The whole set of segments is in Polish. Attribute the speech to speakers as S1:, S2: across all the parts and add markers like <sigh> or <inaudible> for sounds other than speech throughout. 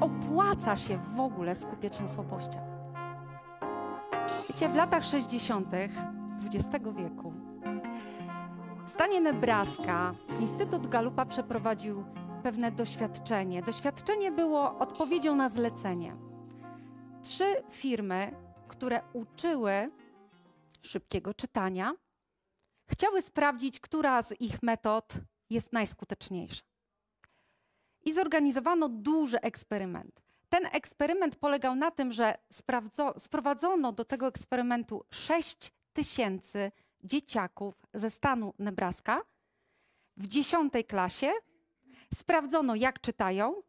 S1: opłaca się w ogóle skupiać na słabościach. Wiecie, w latach 60. XX wieku w stanie Nebraska Instytut Galupa przeprowadził pewne doświadczenie. Doświadczenie było odpowiedzią na zlecenie. Trzy firmy, które uczyły szybkiego czytania, chciały sprawdzić, która z ich metod jest najskuteczniejsza i zorganizowano duży eksperyment. Ten eksperyment polegał na tym, że sprowadzono do tego eksperymentu 6 tysięcy dzieciaków ze stanu Nebraska w dziesiątej klasie. Sprawdzono, jak czytają.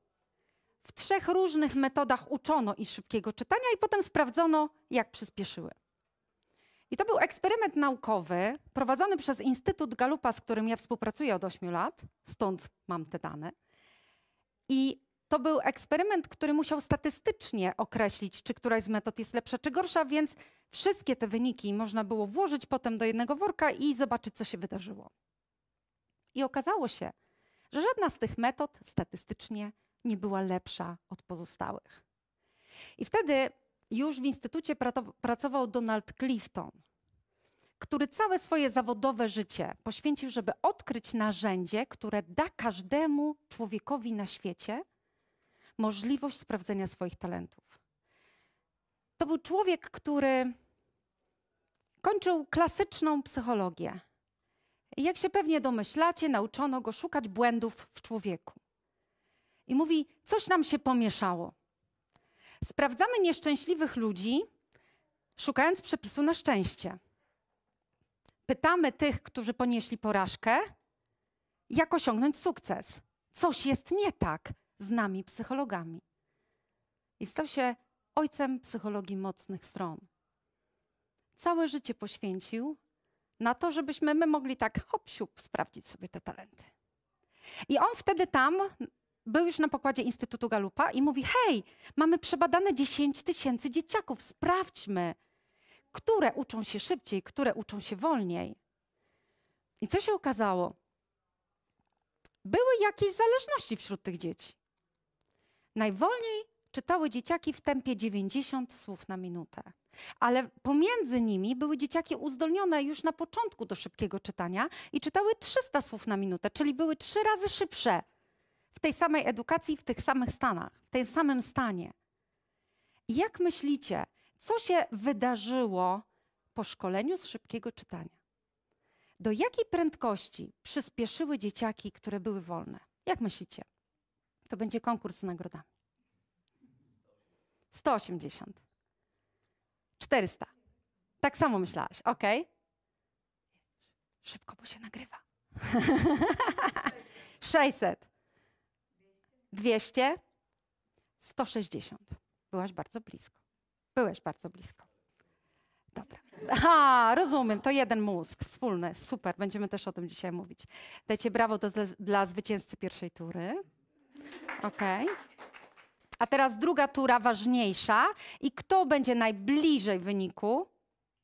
S1: W trzech różnych metodach uczono ich szybkiego czytania, i potem sprawdzono, jak przyspieszyły. I to był eksperyment naukowy prowadzony przez Instytut Galupa, z którym ja współpracuję od 8 lat, stąd mam te dane. I to był eksperyment, który musiał statystycznie określić, czy któraś z metod jest lepsza, czy gorsza, więc wszystkie te wyniki można było włożyć potem do jednego worka i zobaczyć, co się wydarzyło. I okazało się, że żadna z tych metod statystycznie nie była lepsza od pozostałych. I wtedy już w instytucie pracował Donald Clifton, który całe swoje zawodowe życie poświęcił, żeby odkryć narzędzie, które da każdemu człowiekowi na świecie możliwość sprawdzenia swoich talentów. To był człowiek, który kończył klasyczną psychologię. jak się pewnie domyślacie, nauczono go szukać błędów w człowieku. I mówi: Coś nam się pomieszało. Sprawdzamy nieszczęśliwych ludzi, szukając przepisu na szczęście pytamy tych, którzy ponieśli porażkę, jak osiągnąć sukces. Coś jest nie tak z nami, psychologami. I stał się ojcem psychologii mocnych stron. Całe życie poświęcił na to, żebyśmy my mogli tak hop siup sprawdzić sobie te talenty. I on wtedy tam był już na pokładzie Instytutu Galupa i mówi: Hej, mamy przebadane 10 tysięcy dzieciaków, sprawdźmy, które uczą się szybciej, które uczą się wolniej. I co się okazało? Były jakieś zależności wśród tych dzieci. Najwolniej czytały dzieciaki w tempie 90 słów na minutę. Ale pomiędzy nimi były dzieciaki uzdolnione już na początku do szybkiego czytania i czytały 300 słów na minutę, czyli były trzy razy szybsze w tej samej edukacji, w tych samych stanach, w tym samym stanie. I jak myślicie, co się wydarzyło po szkoleniu z szybkiego czytania? Do jakiej prędkości przyspieszyły dzieciaki, które były wolne? Jak myślicie? To będzie konkurs z nagrodami. 180. 400. Tak samo myślałaś, ok? Szybko, bo się nagrywa. 600. 200. 160. Byłaś bardzo blisko. Byłeś bardzo blisko. Dobra. Aha, rozumiem, to jeden mózg, wspólny, super, będziemy też o tym dzisiaj mówić. Dajcie brawo do, dla zwycięzcy pierwszej tury. Okej. Okay. A teraz druga tura, ważniejsza. I kto będzie najbliżej wyniku?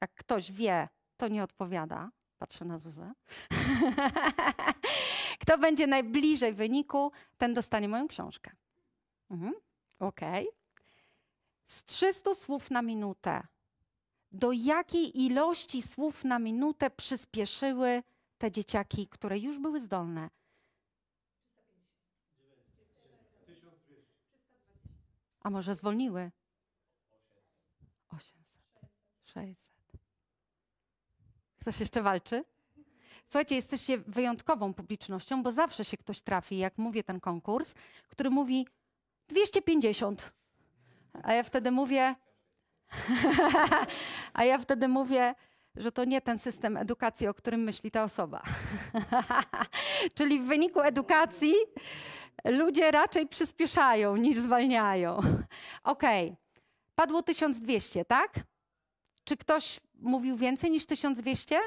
S1: Jak ktoś wie, to nie odpowiada. Patrzę na Zuzę. <laughs> kto będzie najbliżej wyniku, ten dostanie moją książkę. Mhm. Okej. Okay z 300 słów na minutę, do jakiej ilości słów na minutę przyspieszyły te dzieciaki, które już były zdolne? A może zwolniły? 800. 600. Ktoś jeszcze walczy? Słuchajcie, jesteście wyjątkową publicznością, bo zawsze się ktoś trafi, jak mówię ten konkurs, który mówi 250. A ja wtedy mówię, <laughs> a ja wtedy mówię, że to nie ten system edukacji, o którym myśli ta osoba. <laughs> Czyli w wyniku edukacji ludzie raczej przyspieszają niż zwalniają. Okej, okay. padło 1200, tak? Czy ktoś mówił więcej niż 1200?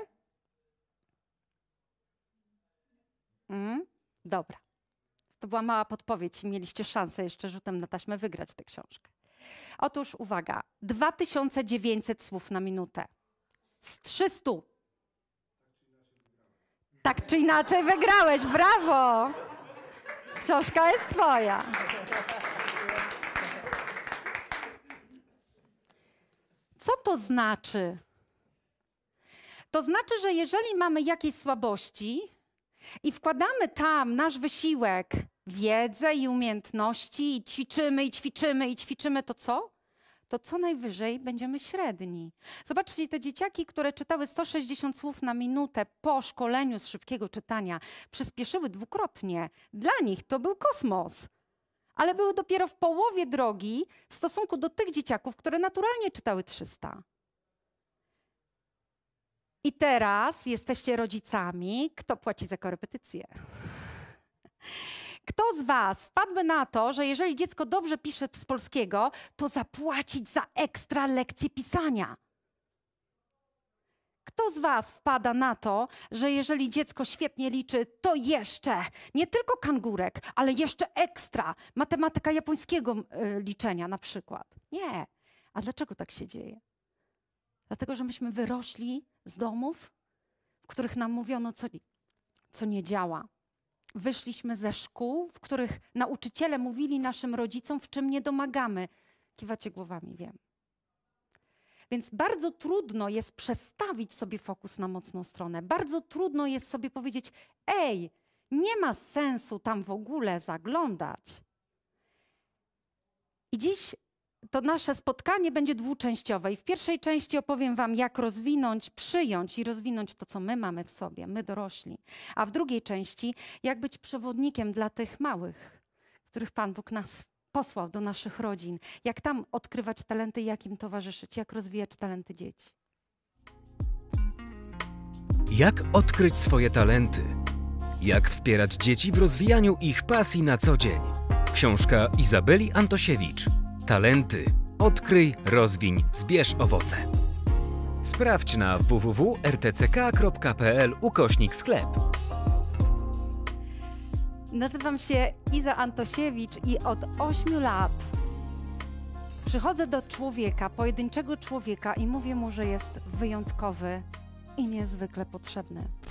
S1: Mm, dobra. To była mała podpowiedź i mieliście szansę jeszcze rzutem na taśmę wygrać tę książkę. Otóż uwaga, 2900 słów na minutę. Z 300. Tak czy inaczej wygrałeś, brawo! Książka jest twoja. Co to znaczy? To znaczy, że jeżeli mamy jakieś słabości, i wkładamy tam nasz wysiłek, wiedzę i umiejętności, i ćwiczymy, i ćwiczymy, i ćwiczymy, to co? To co najwyżej będziemy średni. Zobaczcie, te dzieciaki, które czytały 160 słów na minutę po szkoleniu z szybkiego czytania, przyspieszyły dwukrotnie. Dla nich to był kosmos ale były dopiero w połowie drogi w stosunku do tych dzieciaków, które naturalnie czytały 300 teraz jesteście rodzicami, kto płaci za korepetycje? Kto z Was wpadłby na to, że jeżeli dziecko dobrze pisze z polskiego, to zapłacić za ekstra lekcje pisania? Kto z Was wpada na to, że jeżeli dziecko świetnie liczy, to jeszcze nie tylko kangurek, ale jeszcze ekstra matematyka japońskiego y, liczenia na przykład? Nie. A dlaczego tak się dzieje? Dlatego, że myśmy wyrośli z domów, w których nam mówiono, co, co nie działa. Wyszliśmy ze szkół, w których nauczyciele mówili naszym rodzicom, w czym nie domagamy. Kiwacie głowami, wiem. Więc bardzo trudno jest przestawić sobie fokus na mocną stronę. Bardzo trudno jest sobie powiedzieć: Ej, nie ma sensu tam w ogóle zaglądać. I dziś to nasze spotkanie będzie dwuczęściowe i w pierwszej części opowiem Wam, jak rozwinąć, przyjąć i rozwinąć to, co my mamy w sobie, my dorośli. A w drugiej części, jak być przewodnikiem dla tych małych, których Pan Bóg nas posłał do naszych rodzin, jak tam odkrywać talenty, jak im towarzyszyć, jak rozwijać talenty dzieci. Jak odkryć swoje talenty? Jak wspierać dzieci w rozwijaniu ich pasji na co dzień? Książka Izabeli Antosiewicz talenty. Odkryj, rozwiń, zbierz owoce. Sprawdź na www.rtck.pl ukośnik sklep. Nazywam się Iza Antosiewicz i od 8 lat przychodzę do człowieka, pojedynczego człowieka i mówię mu, że jest wyjątkowy i niezwykle potrzebny.